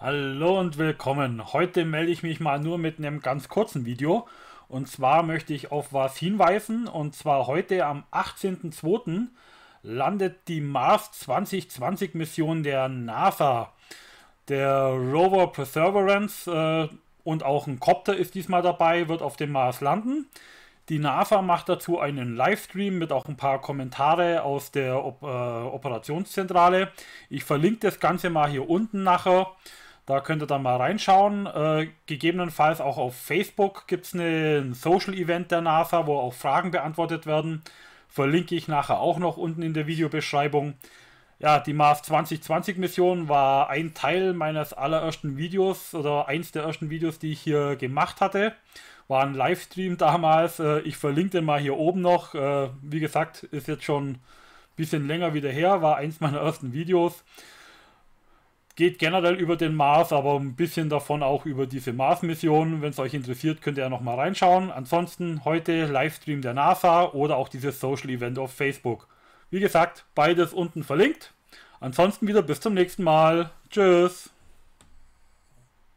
Hallo und willkommen. Heute melde ich mich mal nur mit einem ganz kurzen Video. Und zwar möchte ich auf was hinweisen. Und zwar heute am 18.02. landet die Mars 2020 Mission der NASA. Der Rover Perseverance äh, und auch ein Copter ist diesmal dabei, wird auf dem Mars landen. Die NASA macht dazu einen Livestream mit auch ein paar Kommentare aus der Op äh, Operationszentrale. Ich verlinke das Ganze mal hier unten nachher. Da könnt ihr dann mal reinschauen. Äh, gegebenenfalls auch auf Facebook gibt es ne, ein Social-Event der NASA, wo auch Fragen beantwortet werden. Verlinke ich nachher auch noch unten in der Videobeschreibung. Ja, die Mars 2020 Mission war ein Teil meines allerersten Videos oder eins der ersten Videos, die ich hier gemacht hatte. War ein Livestream damals. Äh, ich verlinke den mal hier oben noch. Äh, wie gesagt, ist jetzt schon ein bisschen länger wieder her. War eins meiner ersten Videos geht generell über den Mars, aber ein bisschen davon auch über diese Mars-Mission. Wenn es euch interessiert, könnt ihr ja nochmal reinschauen. Ansonsten heute Livestream der NASA oder auch dieses Social Event auf Facebook. Wie gesagt, beides unten verlinkt. Ansonsten wieder bis zum nächsten Mal. Tschüss.